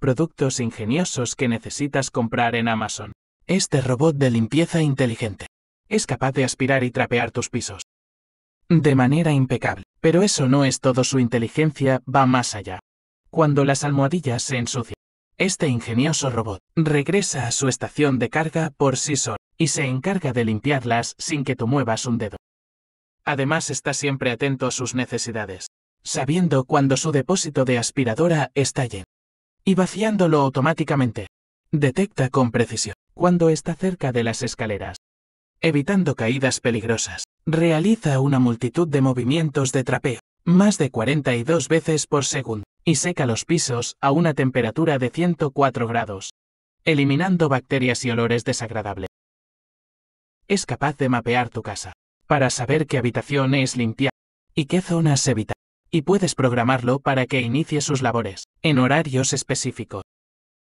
productos ingeniosos que necesitas comprar en Amazon. Este robot de limpieza inteligente es capaz de aspirar y trapear tus pisos. De manera impecable. Pero eso no es todo, su inteligencia va más allá. Cuando las almohadillas se ensucian, este ingenioso robot regresa a su estación de carga por sí solo y se encarga de limpiarlas sin que tú muevas un dedo. Además está siempre atento a sus necesidades, sabiendo cuando su depósito de aspiradora está lleno y vaciándolo automáticamente. Detecta con precisión cuando está cerca de las escaleras. Evitando caídas peligrosas, realiza una multitud de movimientos de trapeo, más de 42 veces por segundo, y seca los pisos a una temperatura de 104 grados, eliminando bacterias y olores desagradables. Es capaz de mapear tu casa, para saber qué habitación es limpia y qué zonas evitar y puedes programarlo para que inicie sus labores en horarios específicos.